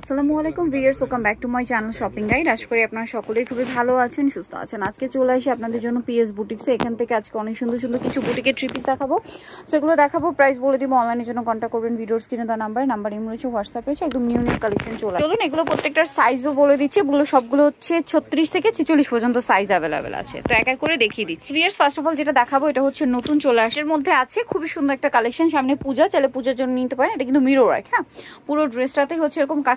আসসালামু আলাইকুম viewers welcome back to my channel shopping guide আশা করি আপনারা সকলেই খুবই ভালো আছেন সুস্থ আছেন আজকে চলে আসি আপনাদের জন্য পিএস বুটিক্সে এখান থেকে আজকে অনেক সুন্দর সুন্দর কিছু বুটিকের ট্রিপিস দেখাবো সেগুলো দেখাবো প্রাইস বলে দিব অনলাইনের জন্য কন্ট্যাক্ট করবেন ভিডিও স্ক্রিনে দেওয়া নাম্বার নাম্বার ইম রয়েছে হোয়াটসঅ্যাপ রয়েছে একদম নিউ নিউ কালেকশন চলে চলুন এগুলো প্রত্যেকটার সাইজও বলে দিচ্ছে এগুলো সবগুলো হচ্ছে ছত্রিশ থেকে ছেচল্লিশ পর্যন্ত সাইজ অ্যাভেলেবেল আছে তো এক এক করে দেখিয়ে দিচ্ছি ভিয়ার্স ফার্স্ট অফ অল যেটা দেখাবো এটা হচ্ছে নতুন চলে আসার মধ্যে আছে খুবই সুন্দর একটা কালেকশন সামনে পূজা চাইলে পূজার জন্য নিতে পারেন এটা কিন্তু মিরো রাখ হ্যাঁ পুরো ড্রেসটাতেই হচ্ছে এরকম কাজ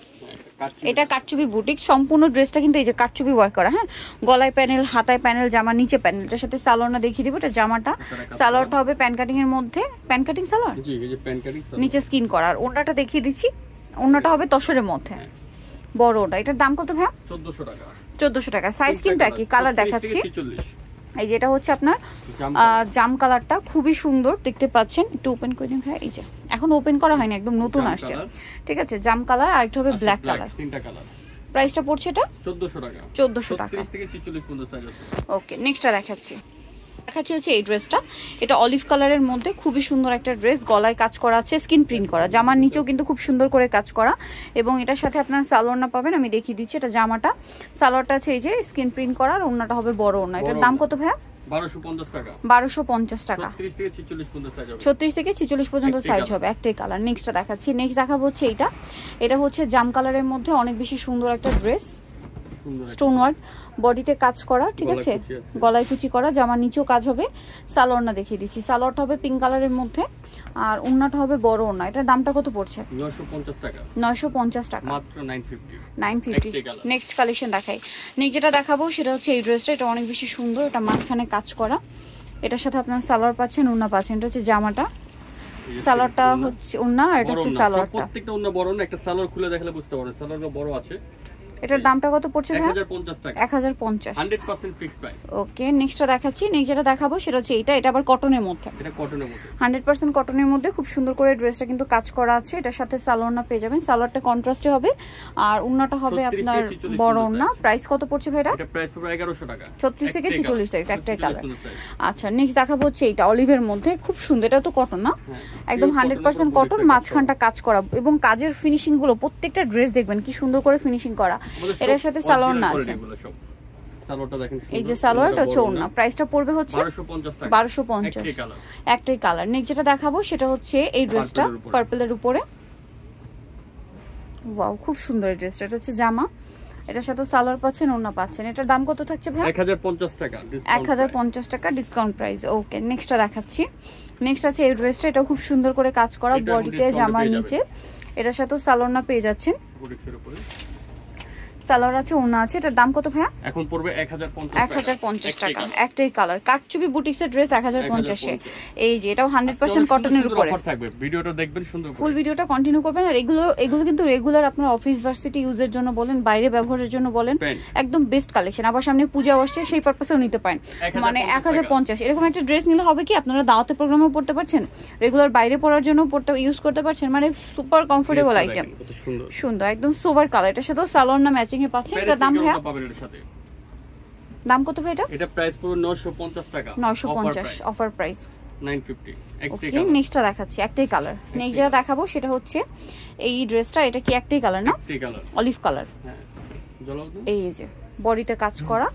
এটা কাটচুপি বুটিক সম্পূর্ণ ড্রেসটা কিন্তু এই যে কাটচুপি ওয়ার্ক করা হ্যাঁ গলায় প্যানেল হাতায় প্যানেল জামা নিচে প্যানেলটার সাথে সালোয়ারটা দেখিয়ে দিব এটা জামাটা সালোয়ারটা হবে প্যান কাটিং এর মধ্যে প্যান কাটিং সালোয়ার নিচে স্কিন করা আর ওন্নাটা দেখিয়ে দিচ্ছি ওন্নাটা হবে তসরের মধ্যে হ্যাঁ। বড় ওটা এটার দাম কত ভাই 1400 টাকা 1400 টাকা সাইজ কিন্তু একই কালার দেখাচ্ছি এই যেটা হচ্ছে আপনার জাম কালারটা খুবই সুন্দর দেখতে পাচ্ছেন একটু ওপেন করে দিন এই যে এখন ওপেন করা হয়নি একদম নতুন আসছে ঠিক আছে জাম কালার আর একটু হবে ব্ল্যাক আচ্ছা, কালার তিনটা কালার প্রাইসটা পড়ছে এটা 1400 টাকা 1400 টাকা 30 থেকে 46 পর্যন্ত সাইজ আছে ওকে নেক্সটটা দেখাচ্ছি দেখা চলছে এই ড্রেসটা এটা অলিভ কালারের মধ্যে খুবই সুন্দর একটা ড্রেস গলায় কাজ করা আছে স্কিন প্রিন্ট করা জামার নিচেও কিন্তু খুব সুন্দর করে কাজ করা এবং এটার সাথে আপনার সালোয়ার না পাবেন আমি দেখিয়ে দিচ্ছি এটা জামাটা সালোয়ারটা আছে এই যে স্কিন প্রিন্ট করা আর ওনাটা হবে বড় ওনা এটার দাম কত ভাইয়া বারোশো পঞ্চাশ টাকা ছত্রিশ থেকে ছেচল্লিশ পর্যন্ত সাইজ হবে একটাই কালার নেক্সটটা দেখাচ্ছি নেক্সট হচ্ছে এইটা এটা হচ্ছে জাম কালারের মধ্যে অনেক বেশি সুন্দর একটা ড্রেস স্টোন ওয়ার্ক বডিতে কাজ করা ঠিক আছে গলায় কুচি করা জামার নিচেও কাজ হবে সালোয়ারটা দেখিয়ে দিচ্ছি সালোয়ারটা হবে পিঙ্ক কালারের মধ্যে আর ওড়নাটা হবে বড় ওড়না এটার দামটা কত পড়ছে 950 টাকা 950 টাকা মাত্র 950 নেক্সট কালেকশন দেখাই নেক্সট যেটা দেখাবো সেটা হচ্ছে এই ড্রেসটা এটা অনেক বেশি সুন্দর এটা মাঝখানে কাজ করা এটার সাথে আপনারা সালোয়ার পাচ্ছেন ওড়না পাচ্ছেন এটা হচ্ছে জামাটা সালোয়ারটা হচ্ছে ওড়না আর এটা হচ্ছে সালোয়ারটা প্রত্যেকটা ওড়না বড় না একটা সালোয়ার খুলে দেখালে বুঝতে পারবেন সালোয়ারটা বড় আছে এটার দামটা কত পড়ছে ভাই 1050 টাকা 1050 100% ফিক্সড প্রাইস ওকে নেক্সটটা দেখাচ্ছি নেক্সট যেটা দেখাবো সেটা হচ্ছে এটা এটা আবার কটনের মধ্যে এটা কটনের মধ্যে 100% কটনের মধ্যে খুব সুন্দর করে ড্রেসটা কিন্তু কাজ করা আছে এটার সাথে সালোয়ারটা পেয়ে যাবেন সালোয়ারটা কন্ট্রাস্টে হবে আর উন্নাটা হবে আপনার বড় উন্না প্রাইস কত পড়ছে ভাইরা এটা প্রাইস পড়বে 1100 টাকা 36 থেকে 46 সাইজ একটাই কালার আচ্ছা নেক্সট দেখাবো হচ্ছে এটা অলিভের মধ্যে খুব সুন্দর এটা তো কটন না হ্যাঁ, একদম 100% কটন মাঝখানটা কাজ করা এবং কাজের ফিনিশিং গুলো প্রত্যেকটা ড্রেস দেখবেন কি সুন্দর করে ফিনিশিং করা এটার সাথে সালোয়ার না আছে এই যে সালোয়ারটা হচ্ছে ওড়না প্রাইসটা পড়বে হচ্ছে বারোশো পঞ্চাশ একটাই কালার নেক্সট যেটা দেখাবো সেটা হচ্ছে এই ড্রেসটা পার্পেলের উপরে ওয়াও খুব সুন্দর এই ড্রেসটা এটা হচ্ছে জামা এটার সাথে সালোয়ার পাচ্ছেন ওড়না পাচ্ছেন এটার দাম কত থাকছে ভাই এক হাজার পঞ্চাশ টাকা ডিসকাউন্ট প্রাইস ওকে নেক্সটটা দেখাচ্ছি নেক্সট আছে এই ড্রেসটা এটা খুব সুন্দর করে কাজ করা বডিতে জামার নিচে এটার সাথে সালোয়ার না পেয়ে যাচ্ছেন কালার আছে ওনা আছে এটার দাম কত ভাইয়া এখন পড়বে 1050 টাকা একটাই কালার কাটচুপি বুটিক্সের ড্রেস 1050 এ এই যে এটাও 100% কটনের উপরে অফার থাকবে ভিডিওটা দেখবেন সুন্দর করে ফুল ভিডিওটা কন্টিনিউ করবেন আর এগুলো এগুলো কিন্তু রেগুলার আপনার অফিস ভার্সিটি ইউজের জন্য বলেন বাইরে ব্যবহারের জন্য বলেন একদম বেস্ট কালেকশন আবার সামনে পূজা আসছে সেই পারপাসেও নিতে পারেন মানে 1050 এরকম একটা ড্রেস নিলে হবে কি আপনারা দাওয়াতে প্রোগ্রামও পড়তে পারছেন রেগুলার বাইরে পড়ার জন্য পড়তে ইউজ করতে পারছেন মানে সুপার কমফোর্টেবল আইটেম সুন্দর একদম সোভার কালার এটার সাথেও সালোয়ার না ম্যাচিং ভেঙে পাচ্ছেন এটা দাম ভাইয়া দাম কত ভাই এটা এটা প্রাইস পুরো 950 টাকা 950 অফার প্রাইস 950 ওকে নেক্সটটা দেখাচ্ছি একটাই কালার নেক্সট যেটা দেখাবো সেটা হচ্ছে এই ড্রেসটা এটা কি একটাই কালার না একটাই কালার অলিভ কালার হ্যাঁ এই যে বডিতে কাজ করা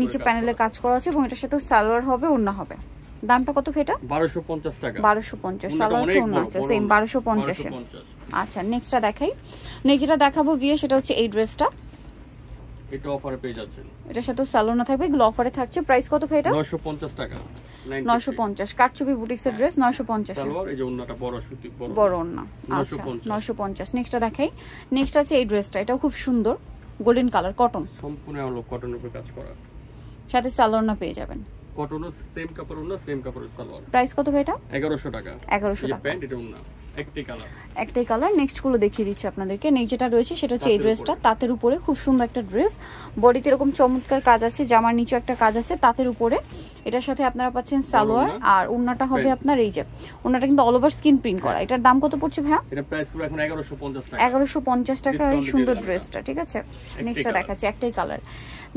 নিচে প্যানেলে কাজ করা আছে এবং এটার সাথে সালোয়ার হবে ওড়না হবে দামটা কত ফেটা 1250 টাকা 1250 সালোয়ার আছে ওড়না আছে সেম 1250 এ আচ্ছা নেক্সটটা দেখাই নেক্সটটা দেখাবো বিয়ে সেটা হচ্ছে এই ড্রেসটা এটা অফারে পেয়ে যাচ্ছেন এটার সাথে সালোনা থাকবে এগুলো অফারে থাকছে প্রাইস কত ভাই এটা 950 টাকা 950 কাটছবি বুটিক্সের ড্রেস 950 সালোয়ার এই যে ওন্নাটা বড় সুতি বড় ওন্না 950 আচ্ছা, নেক্সটটা দেখাই নেক্সট আছে এই ড্রেসটা এটা খুব সুন্দর গোল্ডেন কালার কটন সম্পূর্ণ হলো কটন উপর কাজ করা সাথে সালোনা পেয়ে যাবেন কটনও সেম কাপড় ওন্না সেম কাপড়ের সালোয়ার প্রাইস কত ভাই এটা 1100 টাকা 1100 টাকা প্যান্ট এটা ওন্না একটাই কালার নেক্সট গুলো দেখিয়ে দিচ্ছি আপনাদেরকে নেক্সট যেটা রয়েছে সেটা হচ্ছে এই ড্রেসটা তাঁতের উপরে খুব সুন্দর একটা ড্রেস বডিতে এরকম চমৎকার কাজ আছে জামার নিচে একটা কাজ আছে তাঁতের উপরে এটার সাথে আপনারা পাচ্ছেন সালোয়ার আর ওন্নাটা হবে আপনার এই যে ওন্নাটা কিন্তু অল ওভার স্কিন প্রিন্ট করা হ্যাঁ। এটার দাম কত পড়ছে ভাইয়া এগারোশো পঞ্চাশ পুরো টাকা এই সুন্দর ড্রেসটা ঠিক আছে নেক্সটটা দেখাচ্ছি একটাই কালার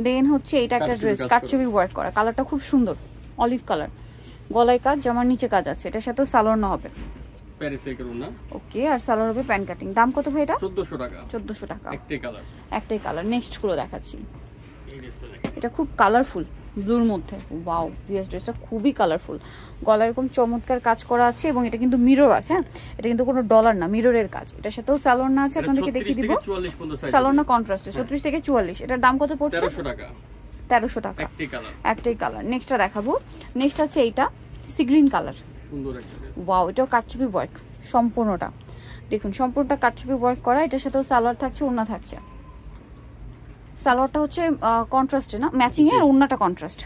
দেন হচ্ছে এটা একটা ড্রেস কারচুপি ওয়ার্ক করা কালারটা খুব সুন্দর অলিভ কালার গলায় কাজ জামার নিচে কাজ আছে এটার সাথেও সালোয়ার না হবে ওকে আর সালোয়ার হবে প্যান কাটিং দাম কত ভাই এটা 1400 টাকা 1400 টাকা একটাই কালার নেক্সট গুলো দেখাচ্ছি এটা খুব কালারফুল ব্লুর মধ্যে ওয়াও ভিএস ড্রেসটা খুবই কালারফুল গলায় এরকম চমৎকার কাজ করা আছে এবং এটা কিন্তু মিরর আর হ্যাঁ এটা কিন্তু কোনো ডলার না মিররের কাজ এটার সাথেও স্যালোর না আছে আপনাদেরকে দেখিয়ে দিব স্যালোর না কন্ট্রাস্টে হ্যাঁ। ছত্রিশ থেকে চুয়াল্লিশ এটার দাম কত পড়ছে তেরোশো টাকা একটাই কালার নেক্সটটা দেখাবো নেক্সট আছে এইটা সি গ্রিন কালার সুন্দর ওয়াও এটাও ওয়ার্ক সম্পূর্ণটা দেখুন সম্পূর্ণটা ওয়ার্ক করা এটার সাথেও সালোয়ার থাকছে থাকছে সালোয়ারটা হচ্ছে না কন্ট্রাস্ট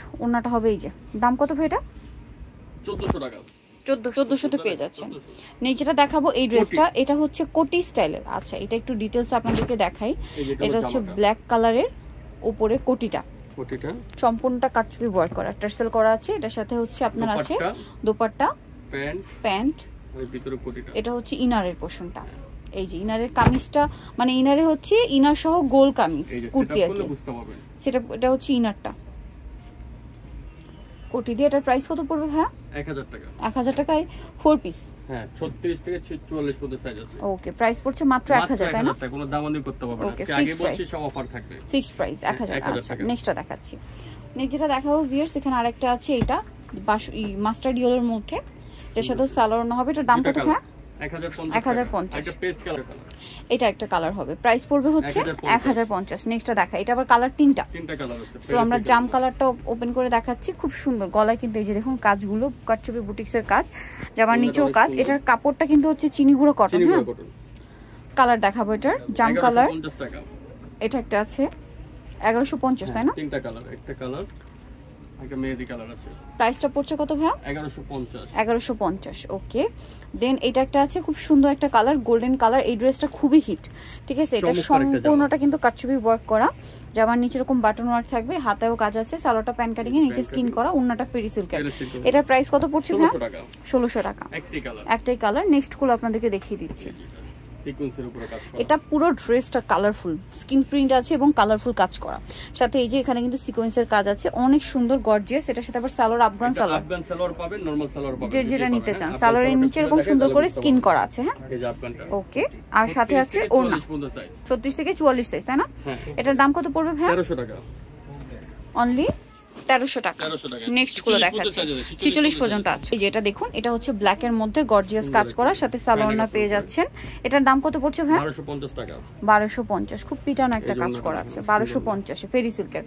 যে দাম কত চোদ্দো চোদ্দোশোতে পেয়ে যেটা দেখাবো এই ড্রেসটা এটা হচ্ছে কোটি স্টাইলের আচ্ছা এটা একটু ডিটেলস আপনাদেরকে দেখাই এটা হচ্ছে ব্ল্যাক কালারের উপরে কোটিটা সম্পূর্ণটা কাটছবি ওয়ার্ক করা ট্রেসেল করা আছে এটার সাথে হচ্ছে আপনার আছে দোপাট্টা প্যান্ট এটা হচ্ছে ইনারের পোর্শনটা এই যে ইনারের কামিজটা মানে ইনারে হচ্ছে ইনার সহ গোল কামিজ কুর্তি আর কি সেটা এটা হচ্ছে ইনারটা কোটি দিয়ে এটার প্রাইস কত পড়বে ভাইয়া 1000 টাকা 1000 টাকায় 4 পিস হ্যাঁ 36 থেকে 44 পর্যন্ত সাইজ আছে ওকে প্রাইস পড়ছে মাত্র 1000 তাই না কোনো দামাদামি করতে পারবে না আগে বলছি সব অফার থাকবে ফিক্সড প্রাইস 1000 আচ্ছা নেক্সটটা দেখাচ্ছি নেক্সট যেটা দেখাবো ভিউয়ার্স এখানে আরেকটা আছে এটা মাস্টার ডিওলের মধ্যে এটার সাথে সালোয়ার হবে এটার দাম কত হ্যাঁ এটা একটা কালার হবে প্রাইস পড়বে হচ্ছে এক হাজার পঞ্চাশ নেক্সটটা দেখা এটা আবার কালার তিনটা সো আমরা জাম কালারটা ওপেন করে দেখাচ্ছি খুব সুন্দর গলায় কিন্তু এই যে দেখুন কাজগুলো কাটছবি বুটিক্সের কাজ জামার নিচেও কাজ এটার কাপড়টা কিন্তু হচ্ছে চিনি গুঁড়ো কটন হ্যাঁ কালার দেখাবো এটার জাম কালার এটা একটা আছে এগারোশো পঞ্চাশ তাই না হ্যাঁ, একটা মেহেদি কালার আছে প্রাইসটা পড়ছে কত ভাইয়া 1150 1150 ওকে দেন এটা একটা আছে খুব সুন্দর একটা কালার গোল্ডেন কালার এই ড্রেসটা খুবই হিট ঠিক আছে এটা সম্পূর্ণটা কিন্তু কাটছবি ওয়ার্ক করা জামার নিচে এরকম বাটন ওয়ার্ক থাকবে হাতেও কাজ আছে সালোটা প্যান কাটিং এর নিচে স্কিন করা ওন্নাটা ফেরি সিল্কের এটার প্রাইস কত পড়ছে ভাইয়া 1600 টাকা একটাই কালার একটাই কালার নেক্সট গুলো আপনাদেরকে দেখিয়ে দিচ্ছি এটা পুরো ড্রেসটা কালারফুল স্কিন প্রিন্ট আছে এবং কালারফুল কাজ করা সাথে এই যে এখানে কিন্তু সিকোয়েন্সের কাজ আছে অনেক সুন্দর গর্জিয়াস এটার সাথে আবার সালোয়ার আফগান সালোয়ার আফগান সালোয়ার পাবেন নরমাল সালোয়ার পাবেন যে যেটা নিতে চান সালোয়ারের হ্যাঁ? নিচে এরকম সুন্দর করে স্কিন করা আছে হ্যাঁ ওকে আর সাথে আছে ওড়না 36 থেকে 44 সাইজ তাই না হ্যাঁ। এটার দাম কত পড়বে ভাই 1300 টাকা অনলি তেরোশো টাকা নেক্সট গুলো দেখাচ্ছে ছিচল্লিশ পর্যন্ত আছে এই যেটা দেখুন এটা হচ্ছে ব্ল্যাক এর মধ্যে গর্জিয়াস কাজ করার সাথে সালোয়ারনা পেয়ে যাচ্ছেন এটার দাম কত পড়ছে ভাই বারোশো পঞ্চাশ খুব পিটানো একটা কাজ করা আছে বারোশো পঞ্চাশে ফেরি সিল্কের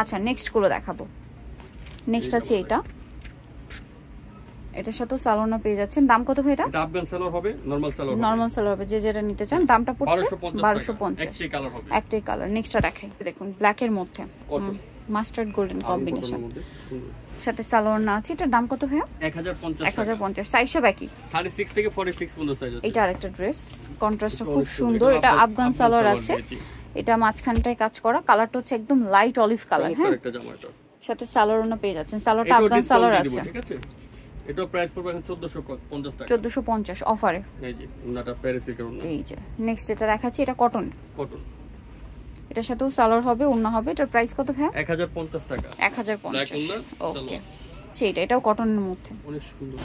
আচ্ছা নেক্সট গুলো দেখাবো নেক্সট আছে এটা এটার সাথে সালোনা পেয়ে যাচ্ছেন দাম কত ভাই এটা নর্মাল সেলার হবে যে যেটা নিতে চান দামটা পড়ছে বারোশো পঞ্চাশ একটাই কালার নেক্সটটা দেখাই দেখুন ব্ল্যাক এর মধ্যে মাস্টার্ড গোল্ডেন কম্বিনেশন সাথে সালোয়ার না আছে এটার দাম কত ভাইয়া 1050 1050 সাইজও একই 36 থেকে 46 পর্যন্ত সাইজ আছে এটা আরেকটা ড্রেস কন্ট্রাস্টটা খুব সুন্দর এটা আফগান সালোয়ার আছে এটা মাঝখানটায় কাজ করা কালারটা হচ্ছে একদম লাইট অলিভ কালার হ্যাঁ সাথে সালোয়ারও পেয়ে যাচ্ছেন সালোয়ারটা আফগান সালোয়ার আছে এটা প্রাইস পড়বে 1450 টাকা 1450 অফারে এই যে উনাটা প্যারিসি এই যে নেক্সট এটা দেখাচ্ছি এটা কটন কটন এটার সাথেও সালোয়ার হবে ওন্না হবে এটার প্রাইস কত ভাই 1050 টাকা 1050 ওকে সেটা এটাও কটনের মধ্যে অনেক সুন্দর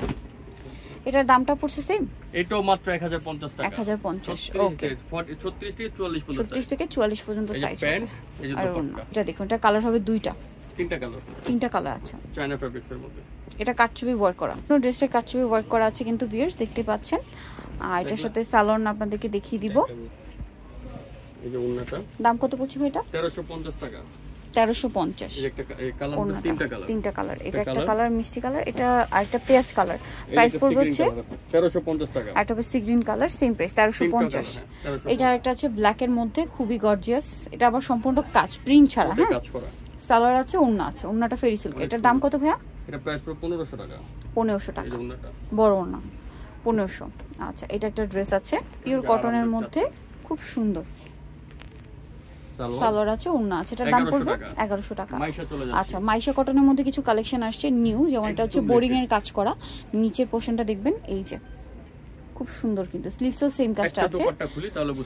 এটার দামটা পড়ছে সেম এটাও মাত্র 1050 টাকা 1050 ওকে 36 থেকে 44 পর্যন্ত 36 থেকে 44 পর্যন্ত সাইজ আর এটা দেখুন এটা কালার হবে দুইটা তিনটা কালার তিনটা কালার আছে চায়না ফেব্রিক্স এর মধ্যে এটা কাটছবি ওয়ার্ক করা পুরো ড্রেসটা কাটছবি ওয়ার্ক করা আছে কিন্তু ভিউয়ার্স দেখতে পাচ্ছেন আর এটার সাথে সালোন আপনাদেরকে দেখিয়ে দিব দাম কত পড়ছে এটা 1350 কালার এটা একটা কালার মিষ্টি কালার এটা আরেকটা পেঁয়াজ কালার প্রাইস হচ্ছে আর সি গ্রিন কালার সেম এটা হ্যাঁ, আরেকটা মধ্যে খুবই গর্জিয়াস এটা আবার সম্পূর্ণ কাজ প্রিন্ট ছাড়া হ্যাঁ সালোয়ার আছে ওন্না আছে ওন্নাটা ফেরি সিল্ক এটার দাম কত ভাইয়া পনেরোশো টাকা আচ্ছা এটা একটা ড্রেস আছে পিওর কটনের মধ্যে খুব সুন্দর সালোয়ার আছে ওড়না আছে এটার দাম পড়বে এগারোশো টাকা আচ্ছা মাইশা কটনের মধ্যে কিছু কালেকশন আসছে নিউ যেমন এটা হচ্ছে বোরিং এর কাজ করা নিচের পোর্শনটা দেখবেন এই যে খুব সুন্দর কিন্তু স্লিভসও সেম কাজটা আছে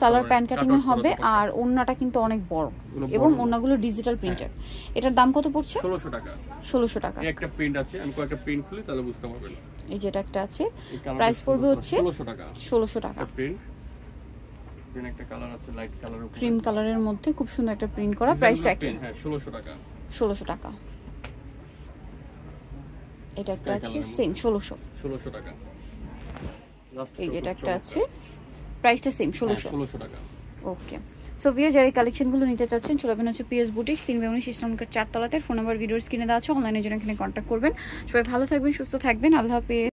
সালোয়ার প্যান্ট কাটিং এ হবে আর ওড়নাটা কিন্তু অনেক বড় এবং ওড়নাগুলো ডিজিটাল হ্যাঁ। প্রিন্টার এটার দাম কত পড়ছে 1600 টাকা 1600 টাকা একটা প্রিন্ট আছে আমি কয়েকটা প্রিন্ট খুলি তাহলে বুঝতে পারবেন এই যেটা একটা আছে প্রাইস পড়বে হচ্ছে 1600 টাকা 1600 টাকা প্রিন্ট দেন একটা কালার আছে লাইট কালার ক্রিম কালারের মধ্যে খুব সুন্দর একটা প্রিন্ট করা প্রাইসটা কি হ্যাঁ 1600 টাকা 1600 টাকা এটা একটা আছে 1600 1600 টাকা এই যেটা একটা আছে প্রাইসটা সেম 1600 1600 টাকা ওকে সো ভিও যারা কালেকশনগুলো নিতে চাচ্ছেন চলাবেন হচ্ছে পিএস বুটিক্স তিন বেউনি ইসলামকার চারতলাতে ফোন নাম্বার ভিডিওর স্ক্রিনে দেওয়া আছে অনলাইনে জন্য এখানে কন্ট্যাক্ট করবেন সবাই ভালো থাকবেন সুস্থ থাকবেন আল্লাহ হাফেজ